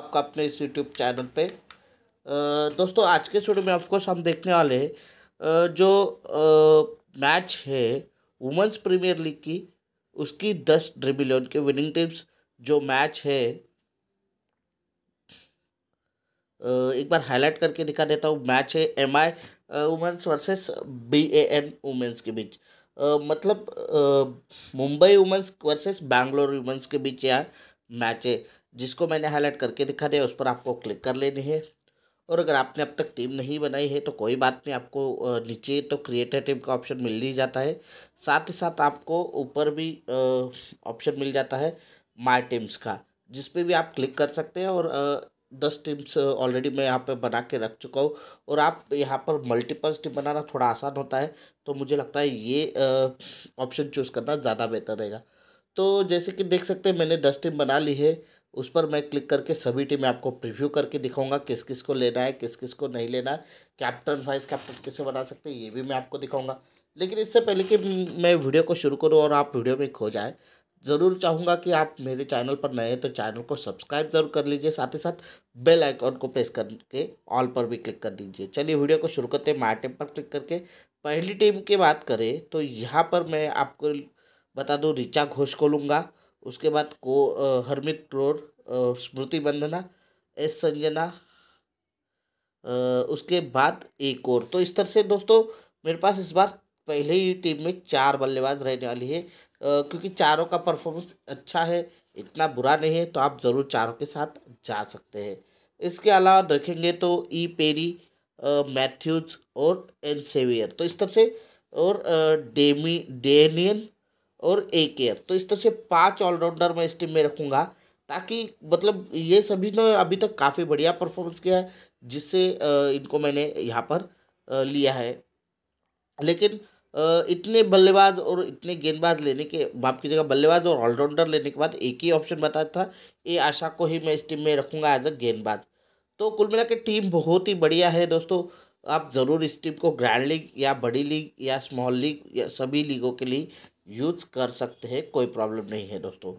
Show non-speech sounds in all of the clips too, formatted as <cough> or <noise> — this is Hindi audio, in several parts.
आपका अपने इस यूट्यूब चैनल पे दोस्तों आज के शुरू में ऑफकोर्स हम देखने वाले जो मैच है वुमेंस प्रीमियर लीग की उसकी दस ड्रिबिलियन के विनिंग टीम्स जो मैच है एक बार हाईलाइट करके दिखा देता हूँ मैच है M I women's versus B A N women's के बीच मतलब Mumbai women's versus Bangalore women's के बीच यह मैच है जिसको मैंने हाईलाइट करके दिखा दिया उस पर आपको क्लिक कर लेनी है और अगर आपने अब तक टीम नहीं बनाई है तो कोई बात नहीं आपको नीचे तो क्रिएटर टीम का ऑप्शन मिल ही जाता है साथ ही साथ आपको ऊपर भी ऑप्शन मिल जाता है माई टीम्स का जिस पर भी आप क्लिक कर सकते हैं और दस टीम्स ऑलरेडी मैं यहाँ पे बना के रख चुका हूँ और आप यहाँ पर मल्टीपल्स टीम बनाना थोड़ा आसान होता है तो मुझे लगता है ये ऑप्शन चूज़ करना ज़्यादा बेहतर रहेगा तो जैसे कि देख सकते हैं मैंने दस टीम बना ली है उस पर मैं क्लिक करके सभी टीमें आपको प्रीव्यू करके दिखाऊंगा किस किस को लेना है किस किस को नहीं लेना है कैप्टन वाइस कैप्टन कैसे बना सकते हैं ये भी मैं आपको दिखाऊंगा लेकिन इससे पहले कि मैं वीडियो को शुरू करूँ और आप वीडियो में खो जाए ज़रूर चाहूँगा कि आप मेरे चैनल पर नए हैं तो चैनल को सब्सक्राइब जरूर कर लीजिए साथ ही साथ बेल आइकॉन को प्रेस करके ऑल पर भी क्लिक कर दीजिए चलिए वीडियो को शुरू करते हैं माई टीम पर क्लिक करके पहली टीम की बात करें तो यहाँ पर मैं आपको बता दूँ रिचा घोष को लूँगा उसके बाद को हरमित क्रोर स्मृति बंधना एस संजना उसके बाद एक और तो इस तरह से दोस्तों मेरे पास इस बार पहले ही टीम में चार बल्लेबाज रहने वाली है क्योंकि चारों का परफॉर्मेंस अच्छा है इतना बुरा नहीं है तो आप ज़रूर चारों के साथ जा सकते हैं इसके अलावा देखेंगे तो ई पेरी मैथ्यूज और एन सेवियर तो इस तरह से और डेमी डेनियन और एक एयर तो इस तरह से पाँच ऑलराउंडर मैं इस टीम में रखूँगा ताकि मतलब ये सभी ने अभी तक काफ़ी बढ़िया परफॉर्मेंस किया है जिससे इनको मैंने यहाँ पर लिया है लेकिन इतने बल्लेबाज और इतने गेंदबाज लेने के बाप की जगह बल्लेबाज और ऑलराउंडर लेने के बाद एक ही ऑप्शन बताया था ए आशा को ही मैं इस टीम में रखूँगा एज अ गेंदबाज तो कुल मिला टीम बहुत ही बढ़िया है दोस्तों आप ज़रूर इस टीम को ग्रैंड लीग या बड़ी लीग या स्मॉल लीग या सभी लीगों के लिए यूज कर सकते हैं कोई प्रॉब्लम नहीं है दोस्तों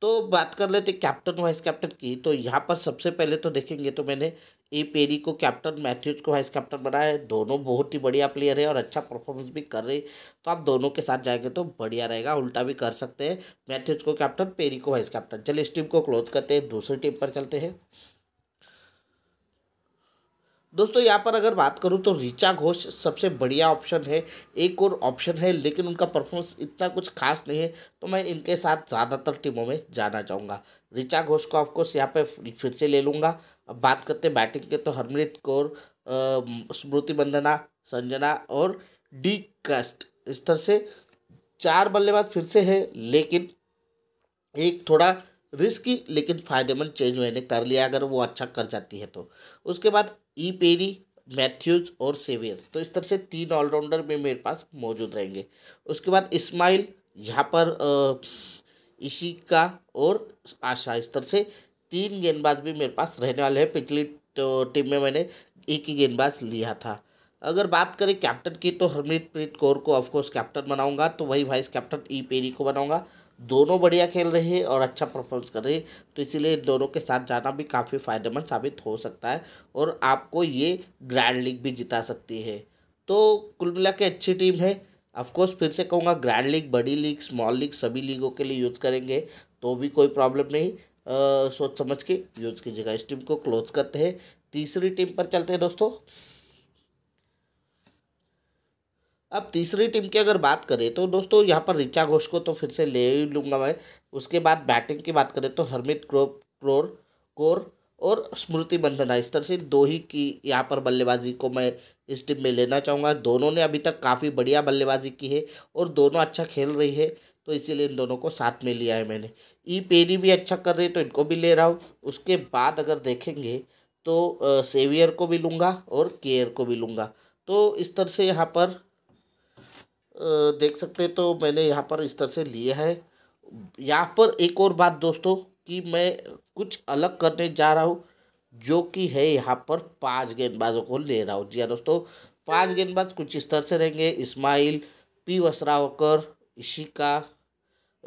तो बात कर लेते कैप्टन वाइस कैप्टन की तो यहाँ पर सबसे पहले तो देखेंगे तो मैंने ए पेरी को कैप्टन मैथ्यूज को वाइस कैप्टन बनाया है दोनों बहुत ही बढ़िया प्लेयर है और अच्छा परफॉर्मेंस भी कर रही तो आप दोनों के साथ जाएंगे तो बढ़िया रहेगा उल्टा भी कर सकते हैं मैथ्यूज को कैप्टन पेरी को वाइस कैप्टन चलिए इस टीम को क्लोज करते हैं दूसरी टीम पर चलते हैं दोस्तों यहाँ पर अगर बात करूँ तो ऋचा घोष सबसे बढ़िया ऑप्शन है एक और ऑप्शन है लेकिन उनका परफॉर्मेंस इतना कुछ खास नहीं है तो मैं इनके साथ ज़्यादातर टीमों में जाना चाहूँगा ऋचा घोष को ऑफकोर्स यहाँ पे फिर से ले लूँगा अब बात करते बैटिंग के तो हरमीत कौर स्मृति बंदना संजना और डी कस्ट इस तरह से चार बल्लेबाज फिर से है लेकिन एक थोड़ा रिस्की लेकिन फ़ायदेमंद चेंज मैंने कर लिया अगर वो अच्छा कर जाती है तो उसके बाद ई पेरी मैथ्यूज और सेवियर तो इस तरह से तीन ऑलराउंडर भी मेरे पास मौजूद रहेंगे उसके बाद इस्माइल यहाँ पर इशिका और आशा इस तरह से तीन गेंदबाज भी मेरे पास रहने वाले हैं पिछली तो टीम में मैंने एक ही गेंदबाज लिया था अगर बात करें कैप्टन की तो हरमीत प्रीत कौर को ऑफकोर्स कैप्टन बनाऊंगा तो वही वाइस कैप्टन ई पेरी को बनाऊंगा दोनों बढ़िया खेल रहे हैं और अच्छा परफॉर्मेंस कर रहे हैं तो इसीलिए दोनों के साथ जाना भी काफ़ी फ़ायदेमंद साबित हो सकता है और आपको ये ग्रैंड लीग भी जिता सकती है तो कुल मिला के अच्छी टीम है ऑफकोर्स फिर से कहूँगा ग्रैंड लीग बड़ी लीग स्मॉल लीग सभी लीगों के लिए यूज़ करेंगे तो भी कोई प्रॉब्लम नहीं आ, सोच समझ के यूज़ कीजिएगा इस टीम को क्लोज करते हैं तीसरी टीम पर चलते हैं दोस्तों अब तीसरी टीम की अगर बात करें तो दोस्तों यहाँ पर रिचा घोष को तो फिर से ले ही लूँगा मैं उसके बाद बैटिंग की बात करें तो हरमित क्रोप क्रोर कोर और स्मृति बंधना इस तरह से दो ही की यहाँ पर बल्लेबाजी को मैं इस टीम में लेना चाहूँगा दोनों ने अभी तक काफ़ी बढ़िया बल्लेबाजी की है और दोनों अच्छा खेल रही है तो इसीलिए इन दोनों को साथ में लिया है मैंने ई पेरी भी अच्छा कर रही है तो इनको भी ले रहा हूँ उसके बाद अगर देखेंगे तो सेवियर को भी लूँगा और केयर को भी लूँगा तो इस तरह से यहाँ पर देख सकते हैं तो मैंने यहाँ पर इस तरह से लिया है यहाँ पर एक और बात दोस्तों कि मैं कुछ अलग करने जा रहा हूँ जो कि है यहाँ पर पांच गेंदबाजों को ले रहा हूँ जी हाँ दोस्तों पांच गेंदबाज कुछ इस तरह से रहेंगे Ismail P Vastrakar Ishaque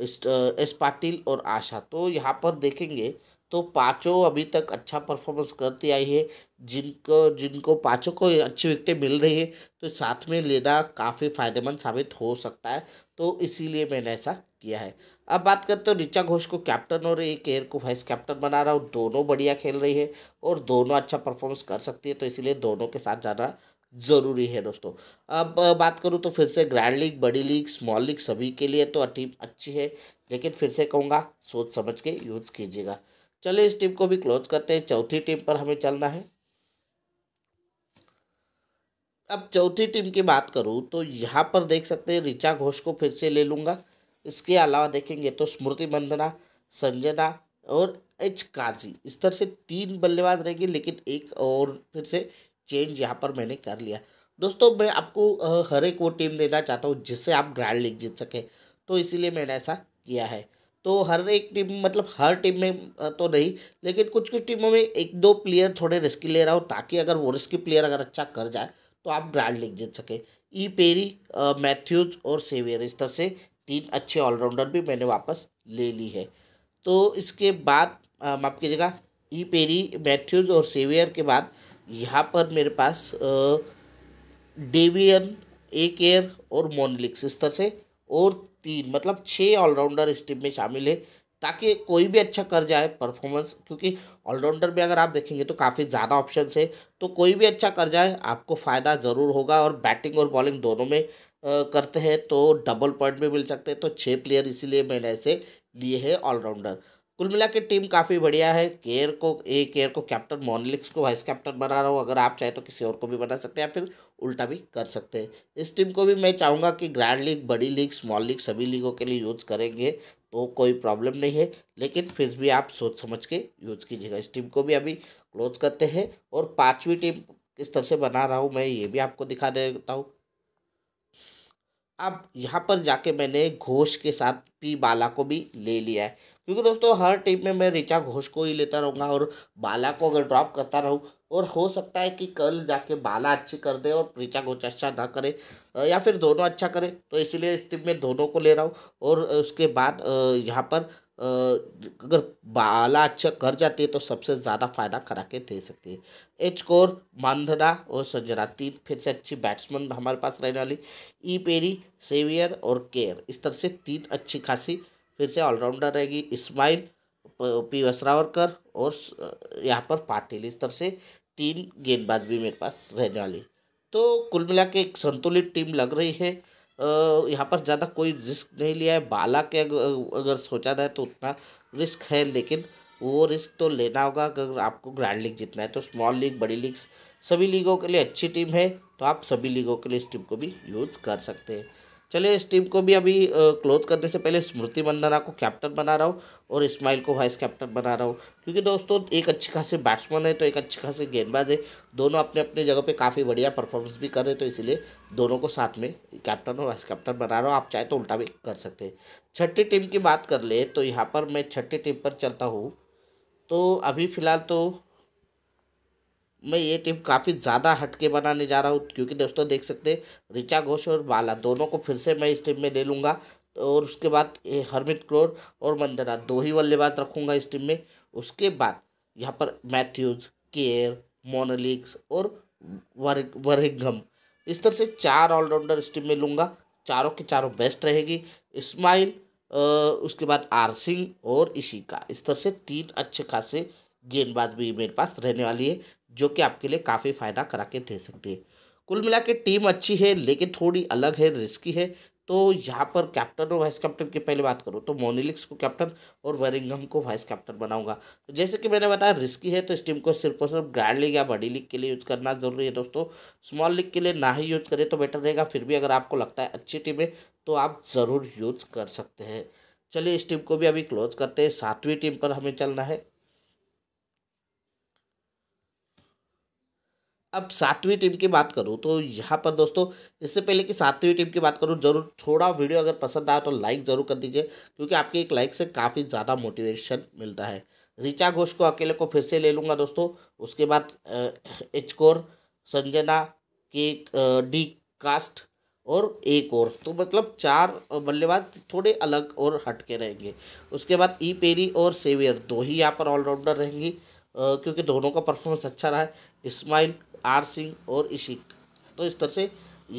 S Patil और आशा तो यहाँ पर देखेंगे तो पाँचों अभी तक अच्छा परफॉर्मेंस करती आई है जिनको जिनको पाँचों को अच्छी विकटें मिल रही है तो साथ में लेना काफ़ी फायदेमंद साबित हो सकता है तो इसीलिए मैंने ऐसा किया है अब बात करते हो ऋचा घोष को कैप्टन और एक एयर को वाइस कैप्टन बना रहा हूँ दोनों बढ़िया खेल रही है और दोनों अच्छा परफॉर्मेंस कर सकती है तो इसीलिए दोनों के साथ जाना ज़रूरी है दोस्तों अब बात करूँ तो फिर से ग्रैंड लीग बड़ी लीग स्मॉल लीग सभी के लिए तो टीम अच्छी है लेकिन फिर से कहूँगा सोच समझ के यूज़ कीजिएगा चलिए इस टिप को भी क्लोज करते हैं चौथी टिप पर हमें चलना है अब चौथी टीम की बात करूँ तो यहाँ पर देख सकते हैं ऋचा घोष को फिर से ले लूँगा इसके अलावा देखेंगे तो स्मृति मंदना संजना और एच काजी इस तरह से तीन बल्लेबाज रहेंगे लेकिन एक और फिर से चेंज यहाँ पर मैंने कर लिया दोस्तों मैं आपको हर एक वो टीम देना चाहता हूँ जिससे आप ग्रैंड लीग जीत सकें तो इसीलिए मैंने ऐसा किया है तो हर एक टीम मतलब हर टीम में तो नहीं लेकिन कुछ कुछ टीमों में एक दो प्लेयर थोड़े रिस्की ले रहा हो ताकि अगर वो रिस्की प्लेयर अगर अच्छा कर जाए तो आप ग्रैंड लीग जीत सके ई पेरी मैथ्यूज और सेवियर इस तरह से तीन अच्छे ऑलराउंडर भी मैंने वापस ले ली है तो इसके बाद माफ कीजिएगा ई पेरी मैथ्यूज और सेवियर के बाद यहाँ पर मेरे पास डेवियन ए केयर और मोनलिक्स इस तरह से और तीन मतलब छः ऑलराउंडर इस टीम में शामिल है ताकि कोई भी अच्छा कर जाए परफॉर्मेंस क्योंकि ऑलराउंडर में अगर आप देखेंगे तो काफ़ी ज़्यादा ऑप्शन है तो कोई भी अच्छा कर जाए आपको फ़ायदा ज़रूर होगा और बैटिंग और बॉलिंग दोनों में करते हैं तो डबल पॉइंट भी मिल सकते हैं तो छः प्लेयर इसीलिए मैंने ऐसे लिए हैं ऑलराउंडर कुल मिला के टीम काफ़ी बढ़िया है केयर को ए केयर को कैप्टन मोनलिक्स को वाइस कैप्टन बना रहा हूँ अगर आप चाहे तो किसी और को भी बना सकते हैं या फिर उल्टा भी कर सकते हैं इस टीम को भी मैं चाहूँगा कि ग्रैंड लीग बड़ी लीग स्मॉल लीग सभी लीगों के लिए यूज़ करेंगे तो कोई प्रॉब्लम नहीं है लेकिन फिर भी आप सोच समझ के यूज़ कीजिएगा इस टीम को भी अभी क्लोज करते हैं और पाँचवीं टीम किस तरह से बना रहा हूँ मैं ये भी आपको दिखा देता हूँ अब यहाँ पर जाके मैंने घोष के साथ पी बाला को भी ले लिया है क्योंकि दोस्तों हर टीम में मैं ऋचा घोष को ही लेता रहूँगा और बाला को अगर ड्रॉप करता रहूँ और हो सकता है कि कल जाके बाला अच्छी कर दे और ऋचा घोष अच्छा ना करे या फिर दोनों अच्छा करे तो इसलिए इस टीम में दोनों को ले रहा हूँ और उसके बाद यहाँ पर अगर बाला अच्छा कर जाती है तो सबसे ज़्यादा फायदा करा के दे सकती है एच कोर मानधना और संजना तीन फिर से अच्छी बैट्समैन हमारे पास रहने वाली ई पेरी सेवियर और केयर इस तरह से तीन अच्छी खासी फिर से ऑलराउंडर रहेगी इस्माइल पी वसरावरकर और यहाँ पर पाटिल इस तरह से तीन गेंदबाज भी मेरे पास रहने वाली तो कुल मिला के एक संतुलित टीम लग रही है यहाँ पर ज़्यादा कोई रिस्क नहीं लिया है बाला के अगर सोचा जाए तो उतना रिस्क है लेकिन वो रिस्क तो लेना होगा अगर आपको ग्रैंड लीग जीतना है तो स्मॉल लीग बड़ी लीग सभी लीगों के लिए अच्छी टीम है तो आप सभी लीगों के लिए इस टीम को भी यूज़ कर सकते हैं चलिए इस टीम को भी अभी क्लोज करने से पहले स्मृति मंदना को कैप्टन बना रहा हूँ और इस्माइल को वाइस कैप्टन बना रहा हूँ क्योंकि दोस्तों एक अच्छी खासी बैट्समैन है तो एक अच्छी खासी गेंदबाज है दोनों अपने अपने जगह पे काफ़ी बढ़िया परफॉर्मेंस भी कर रहे हैं तो इसीलिए दोनों को साथ में कैप्टन और वाइस कैप्टन बना रहा हूँ आप चाहे तो उल्टा भी कर सकते हैं छठी टीम की बात कर ले तो यहाँ पर मैं छठी टीम पर चलता हूँ तो अभी फ़िलहाल तो मैं ये टीम काफ़ी ज़्यादा हटके बनाने जा रहा हूँ क्योंकि दोस्तों देख सकते रिचा घोष और बाला दोनों को फिर से मैं इस टीम में ले लूँगा और उसके बाद ये हरमित क्रोर और मंदना दो ही बल्लेबाज रखूँगा इस टीम में उसके बाद यहाँ पर मैथ्यूज़ केयर मोनलिक्स और वरिगम वर्गम इस तरह से चार ऑलराउंडर इस टीम में लूँगा चारों के चारों बेस्ट रहेगी इस्माइल उसके बाद आर सिंह और इशिका इस तरह से तीन अच्छे खासे गेंदबाज भी मेरे पास रहने वाली है जो कि आपके लिए काफ़ी फ़ायदा करा के दे सकती है कुल मिला के टीम अच्छी है लेकिन थोड़ी अलग है रिस्की है तो यहाँ पर कैप्टन और वाइस कैप्टन की पहले बात करूँ तो मोनिलिक्स को कैप्टन और वेरिंगम को वाइस कैप्टन बनाऊंगा तो जैसे कि मैंने बताया रिस्की है तो इस टीम को सिर्फ और सिर्फ ग्रैंड लीग या बड़ी लीग के लिए यूज़ करना ज़रूरी है दोस्तों स्मॉल लीग के लिए ना ही यूज़ करें तो बेटर रहेगा फिर भी अगर आपको लगता है अच्छी टीम है तो आप ज़रूर यूज़ कर सकते हैं चलिए इस टीम को भी अभी क्लोज करते हैं सातवीं टीम पर हमें चलना है अब सातवीं टीम की बात करूँ तो यहाँ पर दोस्तों इससे पहले कि सातवीं टीम की बात करूँ जरूर थोड़ा वीडियो अगर पसंद आया तो लाइक ज़रूर कर दीजिए क्योंकि आपके एक लाइक से काफ़ी ज़्यादा मोटिवेशन मिलता है रिचा घोष को अकेले को फिर से ले लूँगा दोस्तों उसके बाद एचकोर संजना के डी कास्ट और एक और तो मतलब चार बल्लेबाज थोड़े अलग और हटके रहेंगे उसके बाद ई पेरी और सेवियर दो ही यहाँ पर ऑलराउंडर रहेंगी क्योंकि दोनों का परफॉर्मेंस अच्छा रहा है इस्माइल आर सिंह और इशिक तो इस तरह से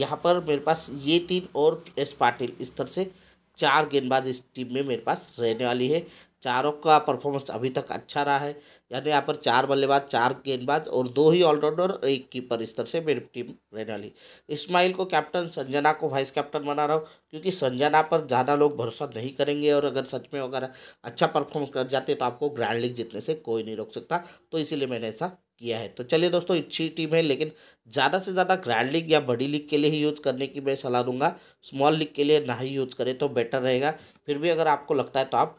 यहाँ पर मेरे पास ये तीन और एस पाटिल इस तरह से चार गेंदबाज इस टीम में मेरे पास रहने वाली है चारों का परफॉर्मेंस अभी तक अच्छा रहा है यानी यहाँ पर चार बल्लेबाज चार गेंदबाज और दो ही ऑलराउंडर एक कीपर इस तरह से मेरी टीम रहने वाली इस्माइल को कैप्टन संजना को वाइस कैप्टन बना रहा हूँ क्योंकि संजना पर ज़्यादा लोग भरोसा नहीं करेंगे और अगर सच में अगर अच्छा परफॉर्म कर जाते तो आपको ग्रैंड लीग जीतने से कोई नहीं रोक सकता तो इसीलिए मैंने ऐसा किया है तो चलिए दोस्तों अच्छी टीम है लेकिन ज़्यादा से ज़्यादा ग्रैंड लीग या बड़ी लीग के लिए ही यूज़ करने की मैं सलाह दूंगा स्मॉल लीग के लिए ना ही यूज़ करें तो बेटर रहेगा फिर भी अगर आपको लगता है तो आप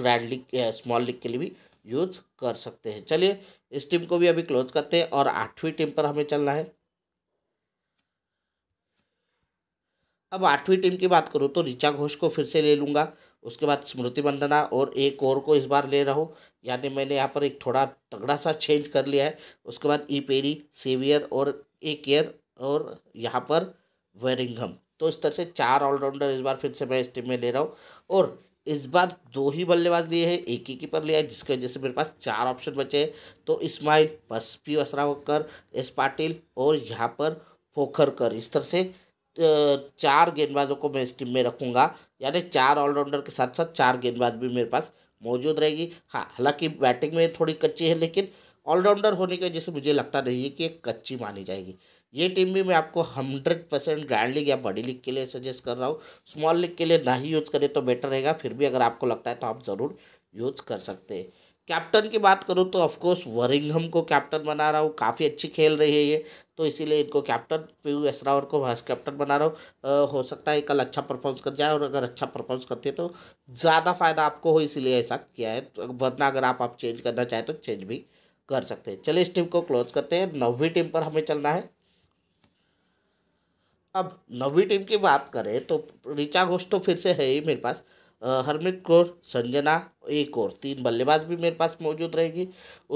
ग्रैंड लीग स्मॉल लीग के लिए भी यूज़ कर सकते हैं चलिए इस टीम को भी अभी क्लोज करते हैं और आठवीं टीम पर हमें चलना है अब आठवीं टीम की बात करूँ तो ऋचा घोष को फिर से ले लूँगा उसके बाद स्मृति वंदना और एक और को इस बार ले रहा हूँ यानी मैंने यहाँ पर एक थोड़ा तगड़ा सा चेंज कर लिया है उसके बाद ई पेरी सेवियर और ए केयर और यहाँ पर हम तो इस तरह से चार ऑलराउंडर इस बार फिर से मैं इस टीम में ले रहा हूँ और इस बार दो ही बल्लेबाज लिए हैं एक ही कीपर लिया है जिसकी वजह से मेरे पास चार ऑप्शन बचे हैं तो Ismail P Vastrakar S Patil और यहाँ पर फोखरकर इस तरह से चार गेंदबाजों को मैं इस टीम में रखूँगा यानी चार ऑलराउंडर के साथ साथ चार गेंदबाज भी मेरे पास मौजूद रहेगी हाँ हालांकि बैटिंग में थोड़ी कच्ची है लेकिन ऑलराउंडर होने की वजह से मुझे लगता नहीं है कि एक कच्ची मानी जाएगी ये टीम भी मैं आपको हंड्रेड परसेंट ग्रैंड लीग या बड़ी लीग के लिए सजेस्ट कर रहा हूँ स्मॉल लीग के लिए ना ही यूज़ करें तो बेटर रहेगा फिर भी अगर आपको लगता है तो आप ज़रूर यूज़ कर सकते हैं कैप्टन की बात करूँ तो ऑफकोर्स वरिंगहम को कैप्टन बना रहा हूँ काफ़ी अच्छी खेल रही है ये तो इसीलिए इनको कैप्टन पी यू एसरावर को वाइस कैप्टन बना रहा हूँ हो सकता है कल अच्छा परफॉर्मेंस कर जाए और अगर अच्छा परफॉर्मेंस करती है तो ज़्यादा फायदा आपको हो इसीलिए ऐसा किया है तो वरना अगर आप आप चेंज करना चाहें तो चेंज भी कर सकते हैं चलिए इस टीम को क्लोज करते हैं नौवीं टीम पर हमें चलना है अब नौवीं टीम की बात करें तो रिचा घोष तो फिर से है ही मेरे पास हरमित कौर संजना एक और तीन बल्लेबाज भी मेरे पास मौजूद रहेगी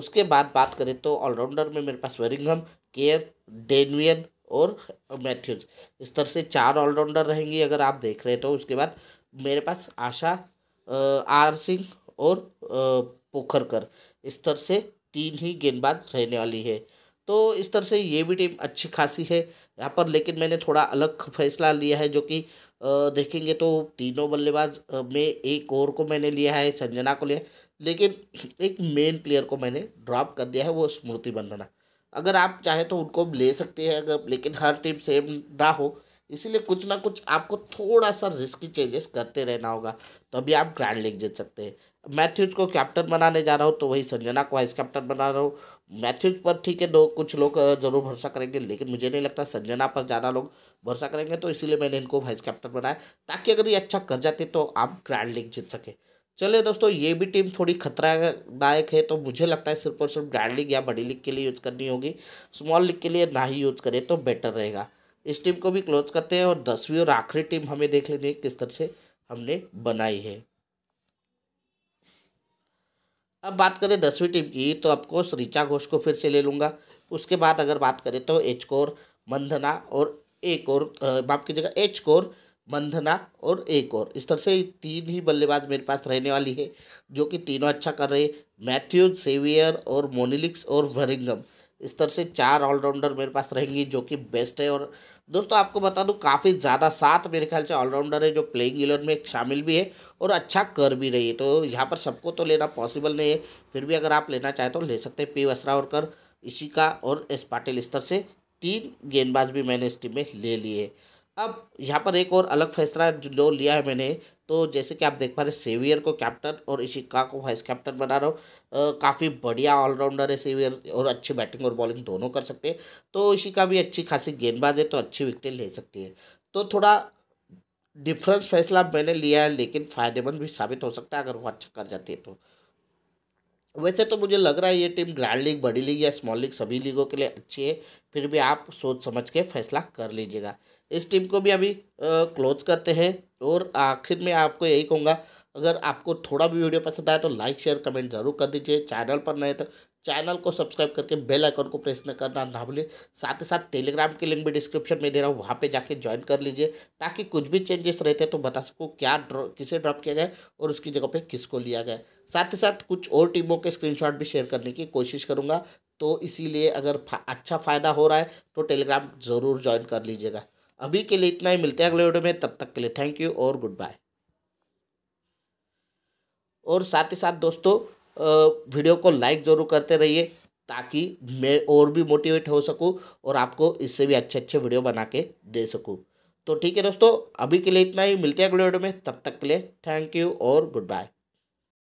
उसके बाद बात करें तो ऑलराउंडर में मेरे पास वेरिंगहम केयर डेनवियन और मैथ्यूज इस तरह से चार ऑलराउंडर रहेंगी अगर आप देख रहे तो उसके बाद मेरे पास आशा आर सिंह और पोखरकर इस तरह से तीन ही गेंदबाज रहने वाली है तो इस तरह से ये भी टीम अच्छी खासी है यहाँ पर लेकिन मैंने थोड़ा अलग फैसला लिया है जो कि देखेंगे तो तीनों बल्लेबाज में एक और को मैंने लिया है संजना को लिया लेकिन <clears throat> एक मेन प्लेयर को मैंने ड्रॉप कर दिया है वो स्मृति बंदना अगर आप चाहे तो उनको ले सकते हैं अगर लेकिन हर टीम सेम ना हो इसीलिए कुछ ना कुछ आपको थोड़ा सा रिस्की चेंजेस करते रहना होगा तभी तो आप ग्रैंड लीग जीत सकते हैं मैथ्यूज को कैप्टन बनाने जा रहा हूँ तो वही संजना को वाइस कैप्टन बना रहा हूँ मैथ्यूज पर ठीक है दो कुछ लोग जरूर भरोसा करेंगे लेकिन मुझे नहीं लगता संजना पर ज़्यादा लोग भरोसा करेंगे तो इसीलिए मैंने इनको वाइस कैप्टन बनाया ताकि अगर ये अच्छा कर जाते तो आप ग्रैंड लीग जीत सके चलिए दोस्तों ये भी टीम थोड़ी खतरादायक है तो मुझे लगता है सिर्फ और सिर्फ ग्रैंड लीग या बड़ी लीग के लिए यूज़ करनी होगी स्मॉल लीग के लिए ना ही यूज़ करें तो बेटर रहेगा इस टीम को भी क्लोज करते हैं और दसवीं और आखिरी टीम हमें देख लेनी है किस तरह से हमने बनाई है अब बात करें दसवीं टीम की तो आपको ऋचा घोष को फिर से ले लूँगा उसके बाद अगर बात करें तो एच कोर मंधना और एक और माफ कीजिएगा एच कोर मंधना और एक और इस तरह से तीन ही बल्लेबाज मेरे पास रहने वाली है जो कि तीनों अच्छा कर रहे मैथ्यूज सेवियर और मोनिलिक्स और वरिंगम इस तरह से चार ऑलराउंडर मेरे पास रहेंगी जो कि बेस्ट है और दोस्तों आपको बता दूं काफ़ी ज़्यादा सात मेरे ख्याल से ऑलराउंडर है जो प्लेइंग इलेवन में शामिल भी है और अच्छा कर भी रही है तो यहाँ पर सबको तो लेना पॉसिबल नहीं है फिर भी अगर आप लेना चाहें तो ले सकते हैं पी इसी का और एस पाटिल स्तर से तीन गेंदबाज भी मैंने इस टीम में ले लिए अब यहाँ पर एक और अलग फैसला जो लिया है मैंने तो जैसे कि आप देख पा रहे सेवियर को कैप्टन और इशिका को वाइस कैप्टन बना रहा हूँ काफ़ी बढ़िया ऑलराउंडर है सेवियर और अच्छी बैटिंग और बॉलिंग दोनों कर सकते हैं तो इशिका भी अच्छी खासी गेंदबाज है तो अच्छी विकटें ले सकती है तो थोड़ा डिफरेंस फैसला मैंने लिया है लेकिन फ़ायदेमंद भी साबित हो सकता है अगर वो अच्छा कर जाती है तो वैसे तो मुझे लग रहा है ये टीम ग्रैंड लीग बड़ी लीग या स्मॉल लीग सभी लीगों के लिए अच्छी है फिर भी आप सोच समझ के फैसला कर लीजिएगा इस टीम को भी अभी क्लोज करते हैं और आखिर में आपको यही कहूँगा अगर आपको थोड़ा भी वीडियो पसंद आया तो लाइक शेयर कमेंट ज़रूर कर दीजिए चैनल पर नए तो चैनल को सब्सक्राइब करके बेल आइकन को प्रेस न करना ना भूलिए साथ ही साथ टेलीग्राम के लिंक भी डिस्क्रिप्शन में दे रहा हूँ वहाँ पे जाके ज्वाइन कर लीजिए ताकि कुछ भी चेंजेस रहते हैं तो बता सकूँ क्या ड्रॉ किसे ड्रॉप किया गया और उसकी जगह पे किसको लिया गया साथ ही साथ कुछ और टीमों के स्क्रीनशॉट भी शेयर करने की कोशिश करूँगा तो इसीलिए अगर फा, अच्छा फ़ायदा हो रहा है तो टेलीग्राम ज़रूर ज्वाइन कर लीजिएगा अभी के लिए इतना ही मिलते हैं अगले वीडियो में तब तक के लिए थैंक यू और गुड बाय और साथ ही साथ दोस्तों वीडियो को लाइक ज़रूर करते रहिए ताकि मैं और भी मोटिवेट हो सकूं और आपको इससे भी अच्छे अच्छे वीडियो बना के दे सकूं तो ठीक है दोस्तों अभी के लिए इतना ही मिलते हैं अगले वीडियो में तब तक के लिए थैंक यू और गुड बाय